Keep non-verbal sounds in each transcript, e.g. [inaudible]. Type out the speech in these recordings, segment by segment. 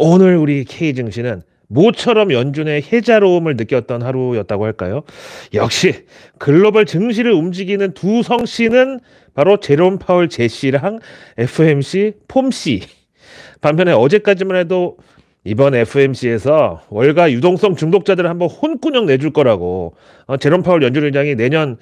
오늘 우리 K증시는 모처럼 연준의 해자로움을 느꼈던 하루였다고 할까요? 역시 글로벌 증시를 움직이는 두 성씨는 바로 제롬 파월 제시랑 FMC 폼씨. 반면에 어제까지만 해도 이번 FMC에서 월가 유동성 중독자들을 한번 혼꾸녕 내줄 거라고 어, 제롬 파월 연준 의장이 내년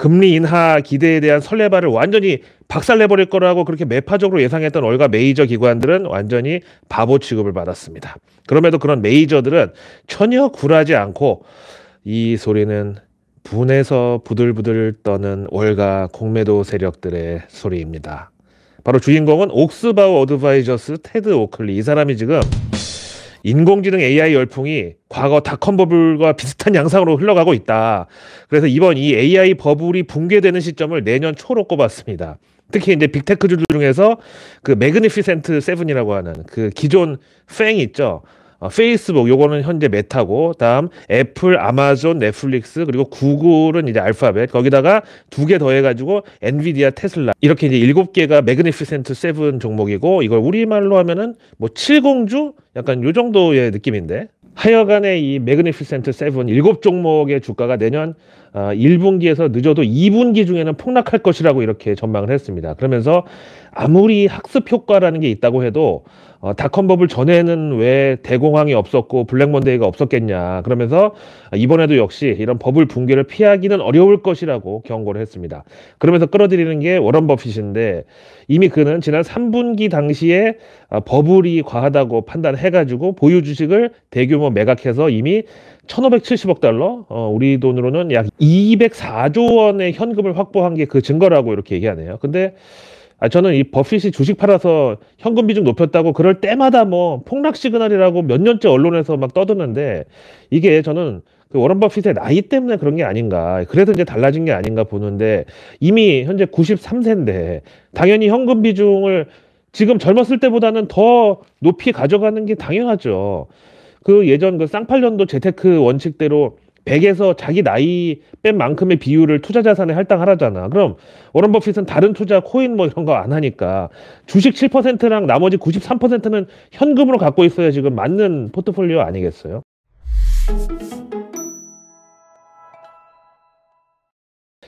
금리 인하 기대에 대한 설레발을 완전히 박살내버릴 거라고 그렇게 매파적으로 예상했던 월가 메이저 기관들은 완전히 바보 취급을 받았습니다. 그럼에도 그런 메이저들은 전혀 굴하지 않고 이 소리는 분에서 부들부들 떠는 월가 공매도 세력들의 소리입니다. 바로 주인공은 옥스바우 어드바이저스 테드 오클리 이 사람이 지금 인공지능 AI 열풍이 과거 닷컴 버블과 비슷한 양상으로 흘러가고 있다. 그래서 이번 이 AI 버블이 붕괴되는 시점을 내년 초로 꼽았습니다. 특히 이제 빅테크주 중에서 그 매그니피센트 세븐이라고 하는 그 기존 팽 있죠. 어, 페이스북 요거는 현재 메타고 다음 애플, 아마존, 넷플릭스 그리고 구글은 이제 알파벳 거기다가 두 개 더해가지고 엔비디아, 테슬라 이렇게 이제 일곱 개가 매그니피센트 세븐 종목이고 이걸 우리말로 하면은 뭐 칠공주 약간 요 정도의 느낌인데 하여간에 이 매그니피센트 세븐 일곱 종목의 주가가 내년 어, 1분기에서 늦어도 2분기 중에는 폭락할 것이라고 이렇게 전망을 했습니다. 그러면서 아무리 학습 효과라는 게 있다고 해도 어, 닷컴버블 전에는 왜 대공황이 없었고 블랙먼데이가 없었겠냐 그러면서 이번에도 역시 이런 버블 붕괴를 피하기는 어려울 것이라고 경고를 했습니다. 그러면서 끌어들이는 게 워런 버핏인데 이미 그는 지난 3분기 당시에 아, 버블이 과하다고 판단해가지고 보유 주식을 대규모 매각해서 이미 1,570억 달러, 어, 우리 돈으로는 약 204조 원의 현금을 확보한 게 그 증거라고 이렇게 얘기하네요. 근데 아, 저는 이 버핏이 주식 팔아서 현금 비중 높였다고 그럴 때마다 뭐 폭락 시그널이라고 몇 년째 언론에서 막 떠드는데 이게 저는 그 워런 버핏의 나이 때문에 그런 게 아닌가. 그래서 이제 달라진 게 아닌가 보는데 이미 현재 93세인데 당연히 현금 비중을 지금 젊었을 때보다는 더 높이 가져가는 게 당연하죠. 그 예전 그 쌍팔년도 재테크 원칙대로 100에서 자기 나이 뺀 만큼의 비율을 투자 자산에 할당하라잖아. 그럼 워런 버핏은 다른 투자 코인 뭐 이런 거 안 하니까 주식 7%랑 나머지 93%는 현금으로 갖고 있어야 지금 맞는 포트폴리오 아니겠어요?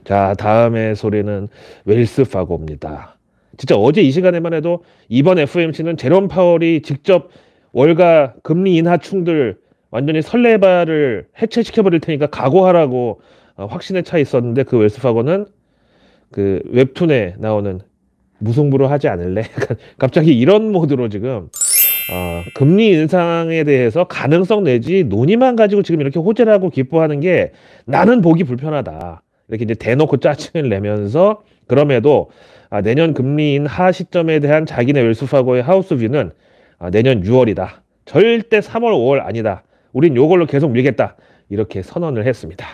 자, 다음의 소리는 웰스 파고입니다. 진짜 어제 이 시간에만 해도 이번 f m c 는 제롬 파월이 직접 월가 금리 인하 충들 완전히 설레발을 해체시켜버릴 테니까 각오하라고 어, 확신에 차 있었는데 그 웰스파고는 그 웹툰에 나오는 무승부로 하지 않을래? [laughs] 갑자기 이런 모드로 지금 어, 금리 인상에 대해서 가능성 내지 논의만 가지고 지금 이렇게 호재라고 기뻐하는 게 나는 보기 불편하다. 이렇게 이제 대놓고 짜증을 내면서 그럼에도 아, 내년 금리 인하 시점에 대한 자기네 웰스파고의 하우스 뷰는 아, 내년 6월이다. 절대 3월, 5월 아니다. 우린 요걸로 계속 밀겠다. 이렇게 선언을 했습니다.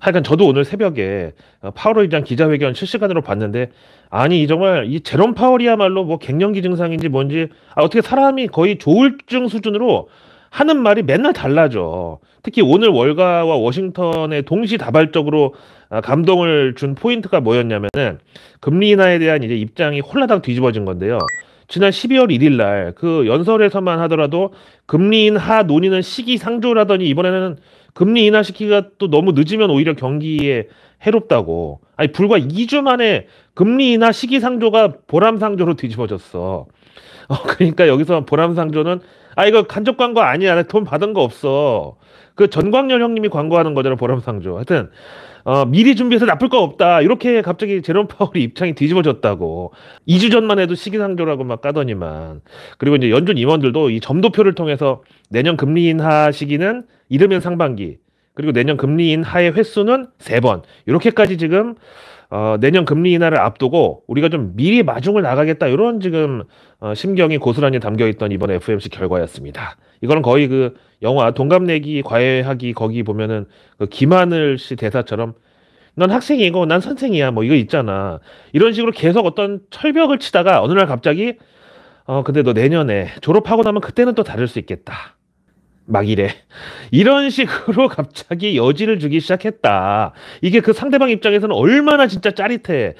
하여간 저도 오늘 새벽에 어, 파월에 대한 기자회견 실시간으로 봤는데 아니 이 정말 이 제롬 파월이야말로 뭐 갱년기 증상인지 뭔지 아 어떻게 사람이 거의 조울증 수준으로 하는 말이 맨날 달라져. 특히 오늘 월가와 워싱턴에 동시다발적으로 아, 감동을 준 포인트가 뭐였냐면은 금리 인하에 대한 이제 입장이 홀라당 뒤집어진 건데요. 지난 12월 1일 날 그 연설에서만 하더라도 금리 인하 논의는 시기상조라더니 이번에는 금리 인하 시기가 또 너무 늦으면 오히려 경기에 해롭다고. 아니 불과 2주 만에 금리 인하 시기상조가 보람상조로 뒤집어졌어. 어, 그러니까 여기서 보람상조는 아 이거 간접 광고 아니야. 돈 받은 거 없어. 그 전광열 형님이 광고하는 거잖아 보람상조. 하여튼 어, 미리 준비해서 나쁠 거 없다. 이렇게 갑자기 제롬 파월이 [laughs] 입장이 뒤집어졌다고. 2주 전만 해도 시기상조라고 막 까더니만. 그리고 이제 연준 임원들도 이 점도표를 통해서 내년 금리 인하 시기는 이르면 상반기, 그리고 내년 금리 인하의 횟수는 3번. 이렇게까지 지금 어, 내년 금리 인하를 앞두고 우리가 좀 미리 마중을 나가겠다 이런 지금 어, 심경이 고스란히 담겨 있던 이번 FMC 결과였습니다. 이거는 거의 그 영화 동갑내기 과외하기 거기 보면은 그 김하늘 씨 대사처럼 넌 학생이고 난 선생이야 뭐 이거 있잖아 이런 식으로 계속 어떤 철벽을 치다가 어느 날 갑자기 어 근데 너 내년에 졸업하고 나면 그때는 또 다를 수 있겠다 막 이래. 이런 식으로 [laughs] 갑자기 여지를 주기 시작했다. 이게 그 상대방 입장에서는 얼마나 진짜 짜릿해.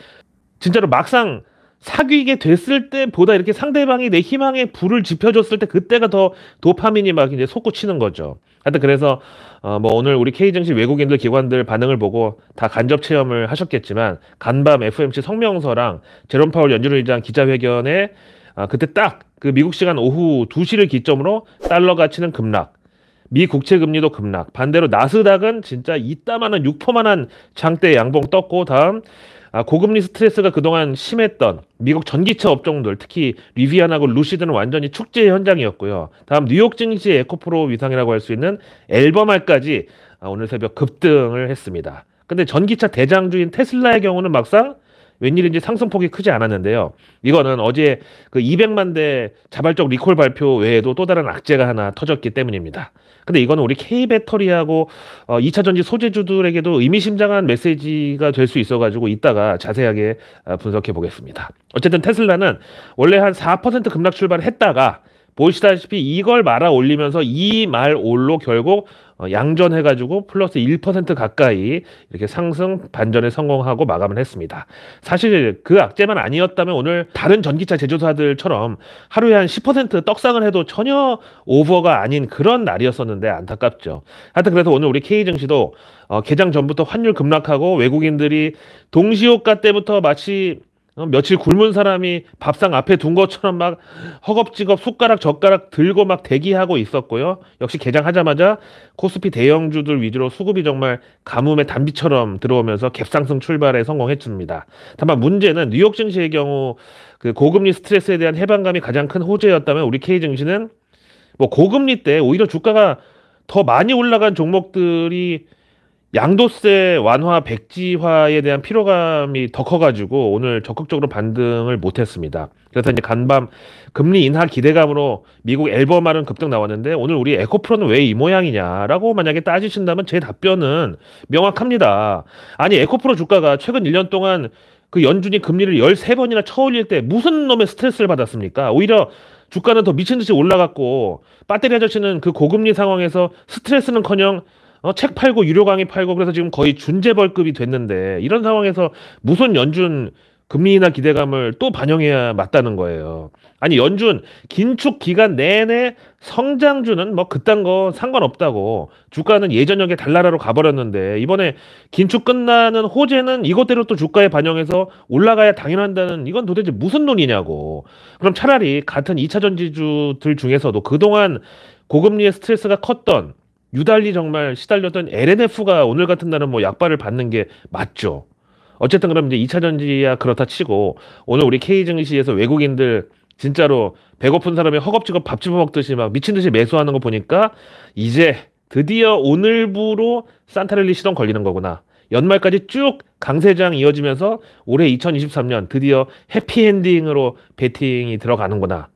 진짜로 막상 사귀게 됐을 때보다 이렇게 상대방이 내 희망의 불을 지펴줬을 때 그때가 더 도파민이 막 이제 솟구치는 거죠. 하여튼 그래서 어 뭐 오늘 우리 K정신 외국인들 기관들 반응을 보고 다 간접 체험을 하셨겠지만 간밤 FMC 성명서랑 제롬 파울 연준 의장 기자회견에 아, 그때 딱 그 미국 시간 오후 2시를 기점으로 달러 가치는 급락, 미 국채 금리도 급락. 반대로 나스닥은 진짜 이따만한 6%만한 장대 양봉 떴고 다음 아, 고금리 스트레스가 그동안 심했던 미국 전기차 업종들 특히 리비안하고 루시드는 완전히 축제 현장이었고요. 다음 뉴욕 증시 에코프로 위상이라고 할 수 있는 앨범알까지 아, 오늘 새벽 급등을 했습니다. 근데 전기차 대장주인 테슬라의 경우는 막상 웬일인지 상승폭이 크지 않았는데요. 이거는 어제 그 200만 대 자발적 리콜 발표 외에도 또 다른 악재가 하나 터졌기 때문입니다. 근데 이거는 우리 K 배터리하고 어, 2차 전지 소재주들에게도 의미심장한 메시지가 될 수 있어가지고 이따가 자세하게 어, 분석해 보겠습니다. 어쨌든 테슬라는 원래 한 4% 급락 출발했다가 보시다시피 이걸 말아 올리면서 이 말 올로 결국 어, 양전해가지고 플러스 1% 가까이 이렇게 상승 반전에 성공하고 마감을 했습니다. 사실 그 악재만 아니었다면 오늘 다른 전기차 제조사들처럼 하루에 한 10% 떡상을 해도 전혀 오버가 아닌 그런 날이었었는데 안타깝죠. 하여튼 그래서 오늘 우리 K증시도 어, 개장 전부터 환율 급락하고 외국인들이 동시효과 때부터 마치 어, 며칠 굶은 사람이 밥상 앞에 둔 것처럼 막 허겁지겁 숟가락 젓가락 들고 막 대기하고 있었고요. 역시 개장하자마자 코스피 대형주들 위주로 수급이 정말 가뭄의 단비처럼 들어오면서 갭상승 출발에 성공했습니다. 다만 문제는 뉴욕 증시의 경우 그 고금리 스트레스에 대한 해방감이 가장 큰 호재였다면 우리 K 증시는 뭐 고금리 때 오히려 주가가 더 많이 올라간 종목들이 양도세 완화 백지화에 대한 피로감이 더 커가지고 오늘 적극적으로 반등을 못했습니다. 그래서 이제 간밤 금리 인하 기대감으로 미국 앨범알은 급등 나왔는데 오늘 우리 에코프로는 왜 이 모양이냐라고 만약에 따지신다면 제 답변은 명확합니다. 아니 에코프로 주가가 최근 1년 동안 그 연준이 금리를 13번이나 쳐올릴 때 무슨 놈의 스트레스를 받았습니까? 오히려 주가는 더 미친 듯이 올라갔고 배터리 아저씨는 그 고금리 상황에서 스트레스는커녕 어, 책 팔고 유료 강의 팔고 그래서 지금 거의 준재벌급이 됐는데 이런 상황에서 무슨 연준 금리나 기대감을 또 반영해야 맞다는 거예요. 아니 연준 긴축 기간 내내 성장주는 뭐 그딴 거 상관없다고 주가는 예전역에 달나라로 가버렸는데 이번에 긴축 끝나는 호재는 이것대로 또 주가에 반영해서 올라가야 당연한다는 이건 도대체 무슨 논의냐고. 그럼 차라리 같은 2차 전지주들 중에서도 그동안 고금리의 스트레스가 컸던 유달리 정말 시달렸던 LNF가 오늘 같은 날은 뭐 약발을 받는 게 맞죠. 어쨌든 그럼 이제 2차 전지야 그렇다 치고 오늘 우리 K 증시에서 외국인들 진짜로 배고픈 사람이 허겁지겁 밥 집어 먹듯이 막 미친 듯이 매수하는 거 보니까 이제 드디어 오늘부로 산타랠리 시동 걸리는 거구나. 연말까지 쭉 강세장 이어지면서 올해 2023년 드디어 해피엔딩으로 베팅이 들어가는구나.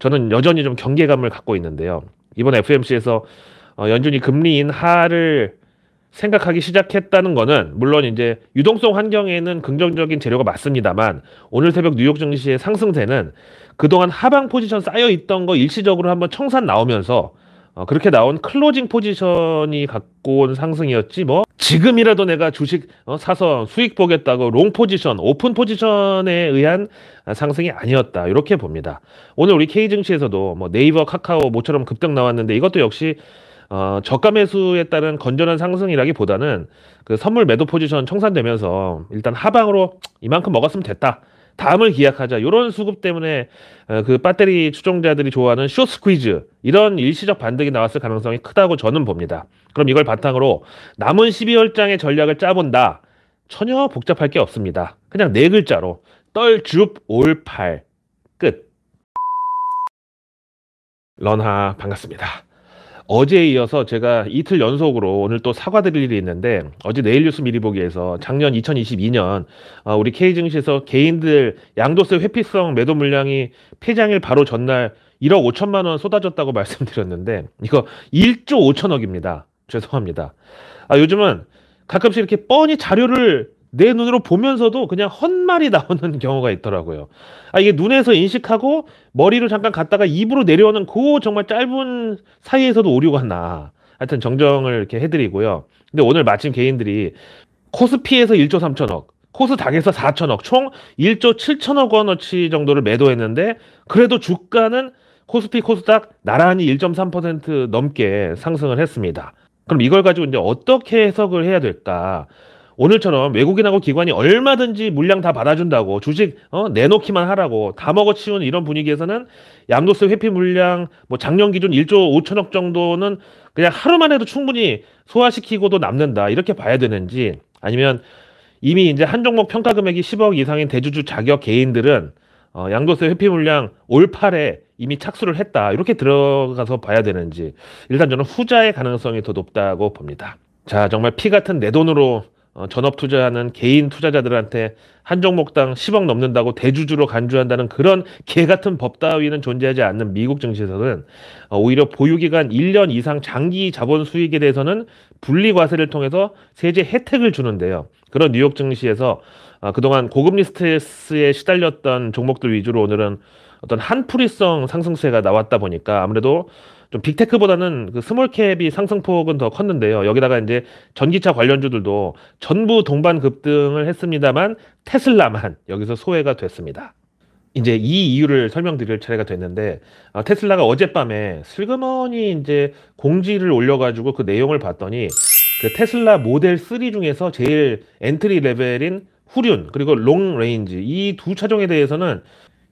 저는 여전히 좀 경계감을 갖고 있는데요. 이번 FMC에서 어, 연준이 금리 인하를 생각하기 시작했다는 거는 물론 이제 유동성 환경에는 긍정적인 재료가 맞습니다만 오늘 새벽 뉴욕 증시의 상승세는 그동안 하방 포지션 쌓여 있던 거 일시적으로 한번 청산 나오면서 어, 그렇게 나온 클로징 포지션이 갖고 온 상승이었지 뭐 지금이라도 내가 주식 어, 사서 수익 보겠다고 롱 포지션, 오픈 포지션에 의한 상승이 아니었다 이렇게 봅니다. 오늘 우리 K 증시에서도 뭐 네이버, 카카오 모처럼 급등 나왔는데 이것도 역시 어, 저가 매수에 따른 건전한 상승이라기보다는 그 선물 매도 포지션 청산되면서 일단 하방으로 이만큼 먹었으면 됐다. 다음을 기약하자 이런 수급 때문에 어, 그 배터리 추종자들이 좋아하는 쇼 스퀴즈 이런 일시적 반등이 나왔을 가능성이 크다고 저는 봅니다. 그럼 이걸 바탕으로 남은 12월장의 전략을 짜본다. 전혀 복잡할 게 없습니다. 그냥 네 글자로 떨 줍 올 팔 끝. 런하 반갑습니다. 어제에 이어서 제가 이틀 연속으로 오늘 또 사과드릴 일이 있는데 어제 내일 뉴스 미리 보기에서 작년 2022년 아, 우리 K증시에서 개인들 양도세 회피성 매도 물량이 폐장일 바로 전날 1억 5천만 원 쏟아졌다고 [laughs] 말씀드렸는데 이거 1조 5천억입니다. 죄송합니다. 아, 요즘은 가끔씩 이렇게 뻔히 자료를 내 눈으로 보면서도 그냥 헛말이 [laughs] 나오는 경우가 있더라고요. 아, 이게 눈에서 인식하고 머리로 잠깐 갔다가 입으로 내려오는 그 정말 짧은 사이에서도 오류가 나. 하여튼 정정을 이렇게 해드리고요. 근데 오늘 마침 개인들이 코스피에서 1조 3천억, 코스닥에서 4천억, 총 1조 7천억 원어치 정도를 매도했는데 그래도 주가는 코스피, 코스닥 나란히 1.3% 넘게 상승을 했습니다. 그럼 이걸 가지고 이제 어떻게 해석을 해야 될까? 오늘처럼 외국인하고 기관이 얼마든지 물량 다 받아준다고 주식 어, 내놓기만 하라고 다 먹어치운 이런 분위기에서는 양도세 회피 물량 뭐 작년 기준 1조 5천억 정도는 그냥 하루만 해도 충분히 소화시키고도 남는다 이렇게 봐야 되는지 아니면 이미 이제 한 종목 평가 금액이 10억 이상인 대주주 자격 개인들은 어, 양도세 회피 물량 올팔에 이미 착수를 했다 이렇게 들어가서 봐야 되는지 일단 저는 후자의 가능성이 더 높다고 봅니다. 자 정말 피 같은 내 돈으로 어, 전업 투자하는 개인 투자자들한테 한 종목당 10억 넘는다고 대주주로 간주한다는 그런 개 같은 법 따위는 존재하지 않는 미국 증시에서는 어, 오히려 보유기간 1년 이상 장기 자본 수익에 대해서는 분리과세를 통해서 세제 혜택을 주는데요. 그런 뉴욕 증시에서 어, 그동안 고금리 스트레스에 시달렸던 종목들 위주로 오늘은 어떤 한풀이성 상승세가 나왔다 보니까 아무래도 좀 빅테크보다는 그 스몰캡이 상승폭은 더 컸는데요. 여기다가 이제 전기차 관련주들도 전부 동반 급등을 했습니다만 테슬라만 여기서 소외가 됐습니다. 이제 이 이유를 설명드릴 차례가 됐는데 아, 테슬라가 어젯밤에 슬그머니 이제 공지를 올려가지고 그 내용을 봤더니 그 테슬라 모델 3 중에서 제일 엔트리 레벨인 후륜 그리고 롱 레인지 이 두 차종에 대해서는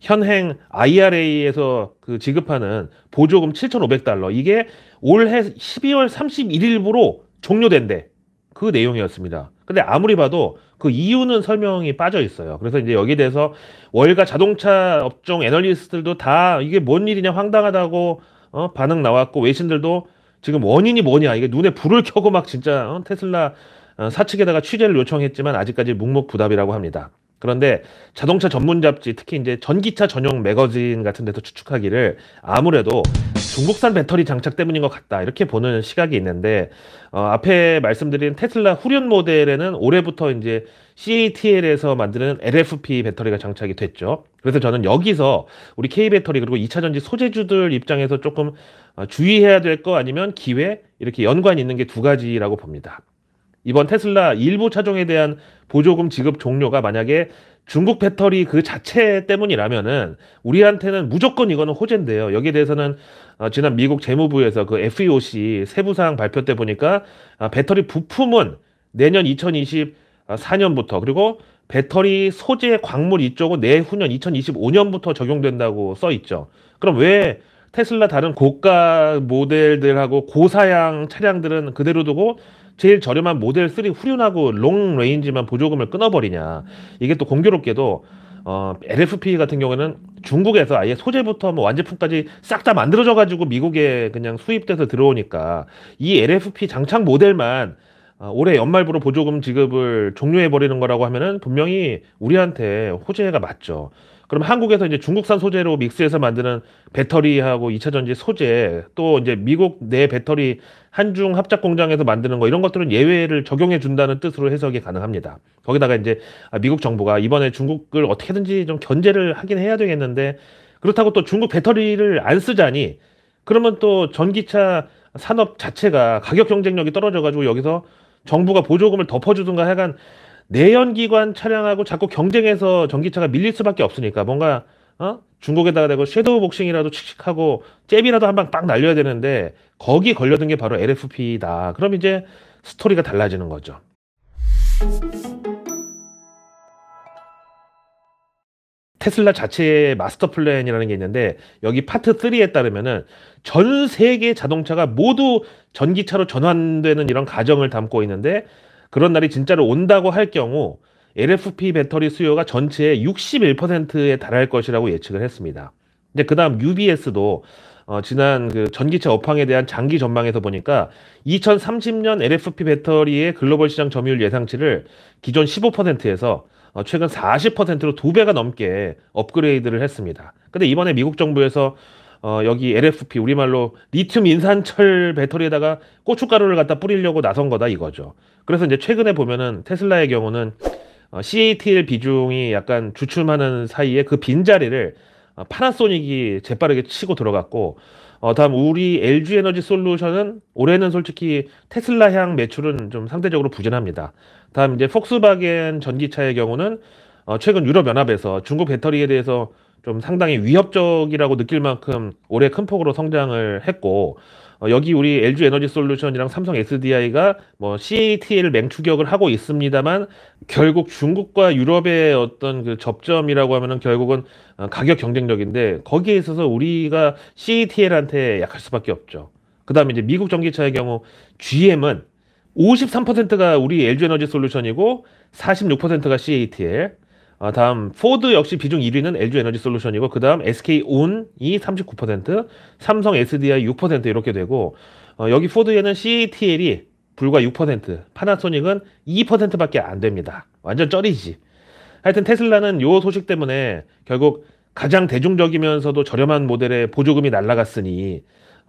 현행 IRA에서 그 지급하는 보조금 7,500달러 이게 올해 12월 31일부로 종료된대. 그 내용이었습니다. 근데 아무리 봐도 그 이유는 설명이 빠져 있어요. 그래서 이제 여기에 대해서 월가 자동차 업종 애널리스트들도 다 이게 뭔 일이냐 황당하다고 어, 반응 나왔고 외신들도 지금 원인이 뭐냐 이게 눈에 불을 켜고 막 진짜 어, 테슬라 어, 사측에다가 취재를 요청했지만 아직까지 묵묵부답이라고 합니다. 그런데 자동차 전문 잡지, 특히 이제 전기차 전용 매거진 같은 데서 추측하기를 아무래도 중국산 배터리 장착 때문인 것 같다. 이렇게 보는 시각이 있는데, 어, 앞에 말씀드린 테슬라 후륜 모델에는 올해부터 이제 CATL에서 만드는 LFP 배터리가 장착이 됐죠. 그래서 저는 여기서 우리 K 배터리 그리고 2차 전지 소재주들 입장에서 조금 어, 주의해야 될 거 아니면 기회 이렇게 연관이 있는 게 두 가지라고 봅니다. 이번 테슬라 일부 차종에 대한 보조금 지급 종료가 만약에 중국 배터리 그 자체 때문이라면은 우리한테는 무조건 이거는 호재인데요. 여기에 대해서는 어, 지난 미국 재무부에서 그 FEOC 세부사항 발표 때 보니까 아, 배터리 부품은 내년 2024년부터 그리고 배터리 소재 광물 이쪽은 내후년 2025년부터 적용된다고 써 있죠. 그럼 왜 테슬라 다른 고가 모델들하고 고사양 차량들은 그대로 두고 제일 저렴한 모델 3 후륜하고 롱 레인지만 보조금을 끊어버리냐. 이게 또 공교롭게도 어, LFP 같은 경우에는 중국에서 아예 소재부터 뭐 완제품까지 싹 다 만들어져가지고 미국에 그냥 수입돼서 들어오니까 이 LFP 장착 모델만 어, 올해 연말부로 보조금 지급을 종료해버리는 거라고 하면은 분명히 우리한테 호재가 맞죠. 그럼 한국에서 이제 중국산 소재로 믹스해서 만드는 배터리하고 2차 전지 소재, 또 이제 미국 내 배터리 한중 합작 공장에서 만드는 거 이런 것들은 예외를 적용해 준다는 뜻으로 해석이 가능합니다. 거기다가 이제 아, 미국 정부가 이번에 중국을 어떻게든지 좀 견제를 하긴 해야 되겠는데 그렇다고 또 중국 배터리를 안 쓰자니 그러면 또 전기차 산업 자체가 가격 경쟁력이 떨어져 가지고 여기서 정부가 보조금을 덮어주든가 하간 내연기관 차량하고 자꾸 경쟁해서 전기차가 밀릴 수밖에 없으니까 뭔가 어? 중국에다가 대고 섀도우 복싱이라도 칙칙하고 잽이라도 한방딱 날려야 되는데 거기 걸려든 게 바로 LFP다. 그럼 이제 스토리가 달라지는 거죠. 테슬라 자체의 마스터 플랜이라는 게 있는데 여기 파트 3에 따르면은 전 세계 자동차가 모두 전기차로 전환되는 이런 가정을 담고 있는데 그런 날이 진짜로 온다고 할 경우 LFP 배터리 수요가 전체의 61%에 달할 것이라고 예측을 했습니다. 이제 그다음 UBS도 어, 지난 그 전기차 업황에 대한 장기 전망에서 보니까 2030년 LFP 배터리의 글로벌 시장 점유율 예상치를 기존 15%에서 어, 최근 40%로 두 배가 넘게 업그레이드를 했습니다. 근데 이번에 미국 정부에서 어, 여기 LFP 우리말로 리튬 인산철 배터리에다가 고춧가루를 갖다 뿌리려고 나선 거다 이거죠. 그래서 이제 최근에 보면은 테슬라의 경우는 어, CATL 비중이 약간 주춤하는 사이에 그 빈자리를 어, 파나소닉이 재빠르게 치고 들어갔고 어, 다음 우리 LG 에너지 솔루션은 올해는 솔직히 테슬라 향 매출은 좀 상대적으로 부진합니다. 다음 이제 폭스바겐 전기차의 경우는 어, 최근 유럽연합에서 중국 배터리에 대해서 좀 상당히 위협적이라고 느낄 만큼 올해 큰 폭으로 성장을 했고 어, 여기 우리 LG 에너지 솔루션이랑 삼성 SDI가 뭐 CATL 맹추격을 하고 있습니다만 결국 중국과 유럽의 어떤 그 접점이라고 하면은 결국은 어, 가격 경쟁력인데 거기에 있어서 우리가 CATL한테 약할 수밖에 없죠. 그다음에 이제 미국 전기차의 경우 GM은 53%가 우리 LG 에너지 솔루션이고 46%가 CATL 어, 다음 포드 역시 비중 1위는 LG 에너지 솔루션이고 그다음 SK 온이 39%, 삼성 SDI 6% 이렇게 되고 어, 여기 포드에는 CATL이 불과 6%, 파나소닉은 2%밖에 안 됩니다. 완전 쩌리지 하여튼 테슬라는 요 소식 때문에 결국 가장 대중적이면서도 저렴한 모델의 보조금이 날라갔으니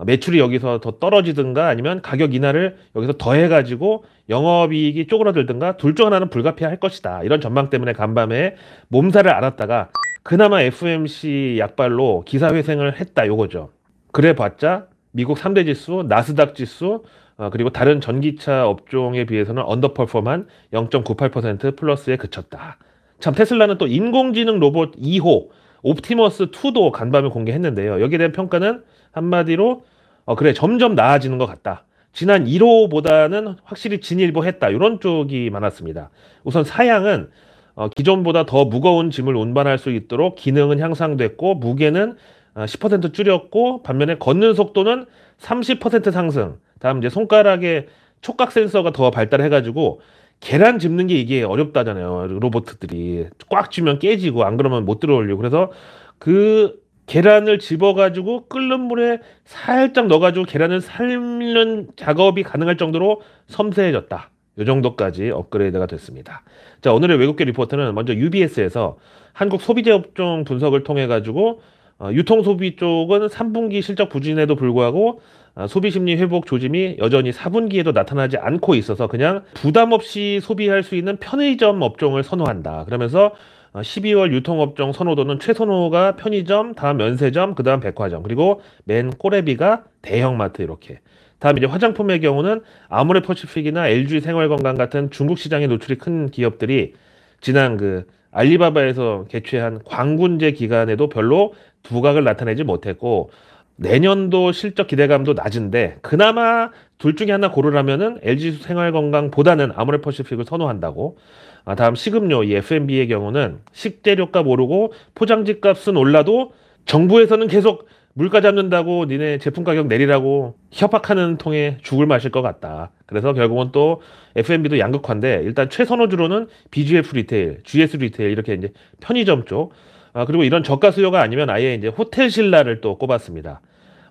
매출이 여기서 더 떨어지든가 아니면 가격 인하를 여기서 더 해가지고 영업이익이 쪼그라들든가 둘 중 하나는 불가피할 것이다. 이런 전망 때문에 간밤에 몸살을 앓았다가 그나마 FMC 약발로 기사회생을 했다. 요거죠. 그래봤자 미국 3대 지수, 나스닥 지수, 어, 그리고 다른 전기차 업종에 비해서는 언더퍼폼만0.98% 플러스에 그쳤다. 참 테슬라는 또 인공지능 로봇 2호 옵티머스 2도 간밤에 공개했는데요. 여기에 대한 평가는 한마디로 어 그래 점점 나아지는 것 같다. 지난 1호보다는 확실히 진일보했다. 이런 쪽이 많았습니다. 우선 사양은 어, 기존보다 더 무거운 짐을 운반할 수 있도록 기능은 향상됐고 무게는 10% 어, 줄였고 반면에 걷는 속도는 30% 상승. 다음 이제 손가락에 촉각 센서가 더 발달해가지고 계란 집는 게 이게 어렵다잖아요. 로봇들이 꽉 쥐면 깨지고 안 그러면 못 들어올려. 그래서 그 계란을 집어가지고 끓는 물에 살짝 넣어가지고 계란을 삶는 작업이 가능할 정도로 섬세해졌다. 이 정도까지 업그레이드가 됐습니다. 자, 오늘의 외국계 리포트는 먼저 UBS에서 한국 소비재업종 분석을 통해 가지고 어, 유통 소비 쪽은 3분기 실적 부진에도 불구하고 아, 소비 심리 회복 조짐이 여전히 4분기에도 나타나지 않고 있어서 그냥 부담 없이 소비할 수 있는 편의점 업종을 선호한다. 그러면서 12월 어, 유통업종 선호도는 최선호가 편의점, 다음 면세점, 그 다음 백화점, 그리고 맨 꼬레비가 대형마트 이렇게. 다음 이제 화장품의 경우는 아모레 퍼시픽이나 LG 생활건강 같은 중국 시장에 노출이 큰 기업들이 지난 그 알리바바에서 개최한 광군제 기간에도 별로 부각을 나타내지 못했고 내년도 실적 기대감도 낮은데 그나마 둘 중에 하나 고르라면은 LG 생활건강보다는 아모레퍼시픽을 선호한다고. 아, 다음 식음료 이 F&B의 경우는 식재료값 오르고 포장지값은 올라도 정부에서는 계속 물가 잡는다고 니네 제품 가격 내리라고 협박하는 통에 죽을 맛일 것 같다. 그래서 결국은 또 F&B도 양극화인데 일단 최선호주로는 BGF 리테일, GS 리테일 이렇게 이제 편의점 쪽 아, 그리고 이런 저가 수요가 아니면 아예 이제 호텔 신라를 또 꼽았습니다.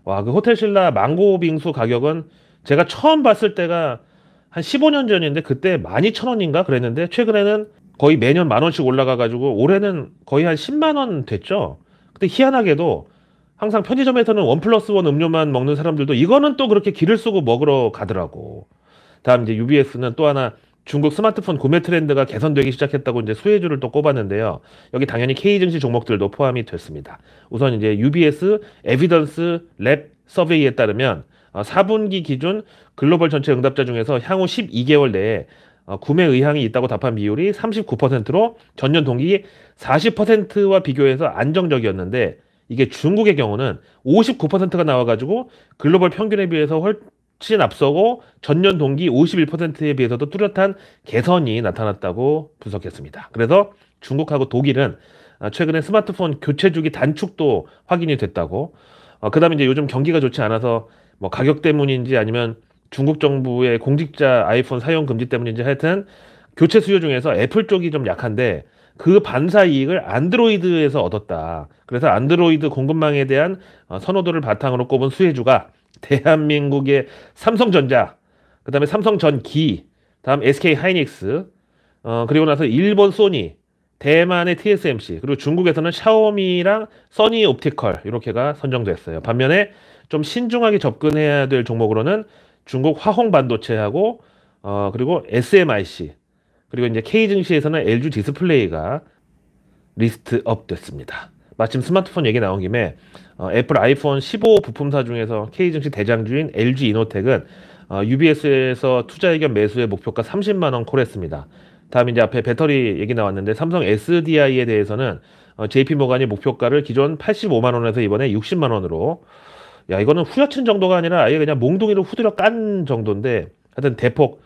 와, 그 호텔 신라 망고 빙수 가격은 제가 처음 봤을 때가 한 15년 전인데 그때 12,000원인가 그랬는데 최근에는 거의 매년 만 원씩 올라가 가지고 올해는 거의 한 10만 원 됐죠. 근데 희한하게도 항상 편의점에서는 원 플러스 원 음료만 먹는 사람들도 이거는 또 그렇게 길을 쓰고 먹으러 가더라고. 다음 이제 UBS는 또 하나 중국 스마트폰 구매 트렌드가 개선되기 시작했다고 이제 수혜주를 또 꼽았는데요. 여기 당연히 K 증시 종목들도 포함이 됐습니다. 우선 이제 UBS 에비던스 랩 서베이에 따르면 4분기 어, 기준 글로벌 전체 응답자 중에서 향후 12개월 내에 어, 구매 의향이 있다고 답한 비율이 39%로 전년 동기 40%와 비교해서 안정적이었는데 이게 중국의 경우는 59%가 나와가지고 글로벌 평균에 비해서 치 앞서고 전년 동기 51%에 비해서도 뚜렷한 개선이 나타났다고 분석했습니다. 그래서 중국하고 독일은 아, 최근에 스마트폰 교체 주기 단축도 확인이 됐다고. 어, 그다음에 이제 요즘 경기가 좋지 않아서 뭐 가격 때문인지 아니면 중국 정부의 공직자 아이폰 사용 금지 때문인지 하여튼 교체 수요 중에서 애플 쪽이 좀 약한데 그 반사 이익을 안드로이드에서 얻었다. 그래서 안드로이드 공급망에 대한 어, 선호도를 바탕으로 꼽은 수혜주가 대한민국의 삼성전자, 그 다음에 삼성전기, 다음 SK 하이닉스, 어, 그리고 나서 일본 소니, 대만의 TSMC, 그리고 중국에서는 샤오미랑 써니 옵티컬, 이렇게가 선정됐어요. 반면에 좀 신중하게 접근해야 될 종목으로는 중국 화홍 반도체하고, 어, 그리고 SMIC, 그리고 이제 K증시에서는 LG 디스플레이가 리스트업 됐습니다. 마침 스마트폰 얘기 나온 김에 어, 애플 아이폰 15 부품사 중에서 K 증시 대장주인 LG 이노텍은 어, UBS에서 투자 의견 매수의 목표가 30만 원 콜했습니다. 다음 이제 앞에 배터리 얘기 나왔는데 삼성 SDI에 대해서는 어, JP 모간이 목표가를 기존 85만 원에서 이번에 60만 원으로 야 이거는 후려친 정도가 아니라 아예 그냥 몽둥이로 후드려 깐 정도인데 하여튼 대폭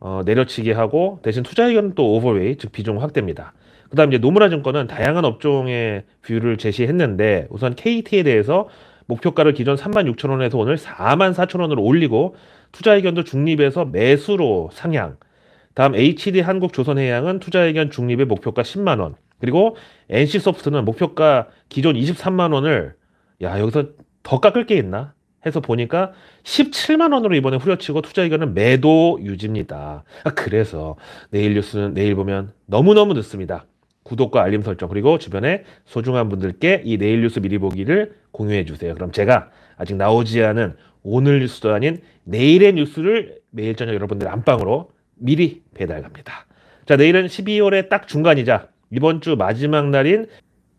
어, 내려치기 하고 대신 투자 의견또 오버웨이 즉 비중 확대입니다. 그다음 이제 노무라 증권은 다양한 업종의 뷰를 제시했는데 우선 KT에 대해서 목표가를 기존 36,000원에서 오늘 44,000원으로 올리고 투자 의견도 중립에서 매수로 상향. 다음 HD 한국조선해양은 투자 의견 중립의 목표가 10만 원. 그리고 NC 소프트는 목표가 기존 23만 원을 야, 여기서 더 깎을 게 있나? 해서 보니까 17만 원으로 이번에 후려치고 투자 의견은 매도 유지입니다. 아, 그래서 내일 뉴스는 내일 보면 너무너무 늦습니다. 구독과 알림 설정 그리고 주변에 소중한 분들께 이 내일 뉴스 미리 보기를 공유해 주세요. 그럼 제가 아직 나오지 않은 오늘 뉴스도 아닌 내일의 뉴스를 매일 저녁 여러분들 안방으로 미리 배달 갑니다. 자, 내일은 12월의 딱 중간이자 이번 주 마지막 날인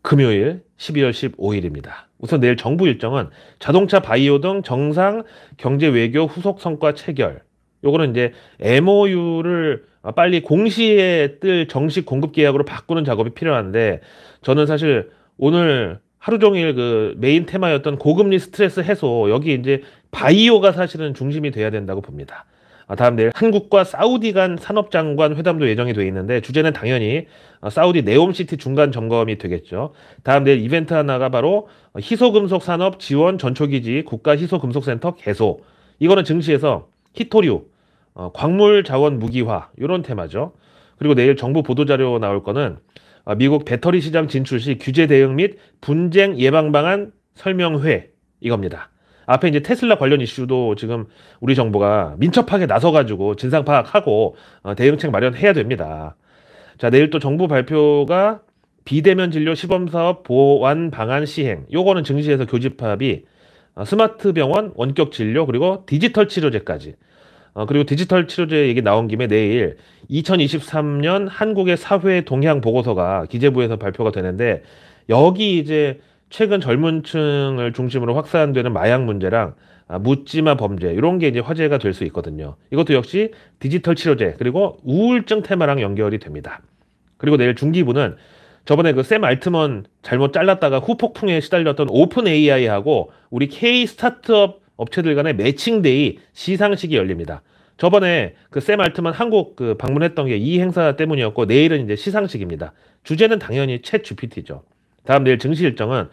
금요일 12월 15일입니다. 우선 내일 정부 일정은 자동차 바이오 등 정상 경제 외교 후속 성과 체결. 요거는 이제 MOU를 아, 빨리 공시에 뜰 정식 공급 계약으로 바꾸는 작업이 필요한데 저는 사실 오늘 하루 종일 그 메인 테마였던 고금리 스트레스 해소 여기 이제 바이오가 사실은 중심이 돼야 된다고 봅니다. 아, 다음 내일 한국과 사우디 간 산업장관 회담도 예정이 돼 있는데 주제는 당연히 아, 사우디 네옴시티 중간 점검이 되겠죠. 다음 내일 이벤트 하나가 바로 희소금속 산업 지원 전초기지 국가 희소금속센터 개소. 이거는 증시에서 히토류 어, 광물 자원 무기화 이런 테마죠. 그리고 내일 정부 보도자료 나올 거는 어, 미국 배터리 시장 진출 시 규제 대응 및 분쟁 예방 방안 설명회 이겁니다. 앞에 이제 테슬라 관련 이슈도 지금 우리 정부가 민첩하게 나서가지고 진상 파악하고 어, 대응책 마련해야 됩니다. 자 내일 또 정부 발표가 비대면 진료 시범 사업 보완 방안 시행. 요거는 증시에서 교집합이 어, 스마트 병원 원격 진료 그리고 디지털 치료제까지 어, 그리고 디지털 치료제 얘기 나온 김에 내일 2023년 한국의 사회 동향 보고서가 기재부에서 발표가 되는데 여기 이제 최근 젊은층을 중심으로 확산되는 마약 문제랑 아, 묻지마 범죄 이런 게 이제 화제가 될 수 있거든요. 이것도 역시 디지털 치료제 그리고 우울증 테마랑 연결이 됩니다. 그리고 내일 중기부는 저번에 그 샘 알트먼 잘못 잘랐다가 후폭풍에 시달렸던 오픈 AI하고 우리 K 스타트업 업체들 간의 매칭데이 시상식이 열립니다. 저번에 그샘 알트만 한국 그 방문했던 게 이 행사 때문이었고 내일은 이제 시상식입니다. 주제는 당연히 챗 GPT죠. 다음 내일 증시 일정은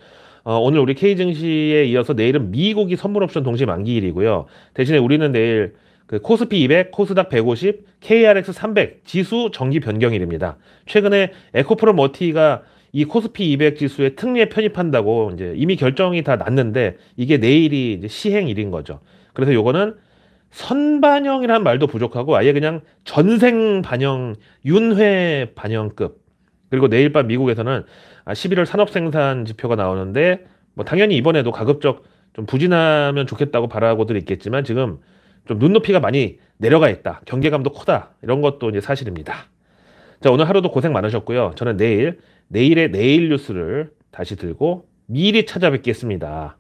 어, 오늘 우리 K 증시에 이어서 내일은 미국이 선물 옵션 동시 만기일이고요. 대신에 우리는 내일 그 코스피 200, 코스닥 150, KRX 300 지수 정기 변경일입니다. 최근에 에코프로 머티가 이 코스피 200지수에 특례 편입한다고 이제 이미 결정이 다 났는데 이게 내일이 이제 시행일인 거죠. 그래서 요거는 선반영이란 말도 부족하고 아예 그냥 전생 반영, 윤회 반영급. 그리고 내일 밤 미국에서는 11월 아, 산업생산 지표가 나오는데 뭐 당연히 이번에도 가급적 좀 부진하면 좋겠다고 바라고들 있겠지만 지금 좀 눈높이가 많이 내려가 있다. 경계감도 크다. 이런 것도 이제 사실입니다. 자, 오늘 하루도 고생 많으셨고요. 저는 내일 내일의 내일 뉴스를 다시 들고 미리 찾아뵙겠습니다.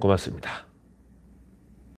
고맙습니다.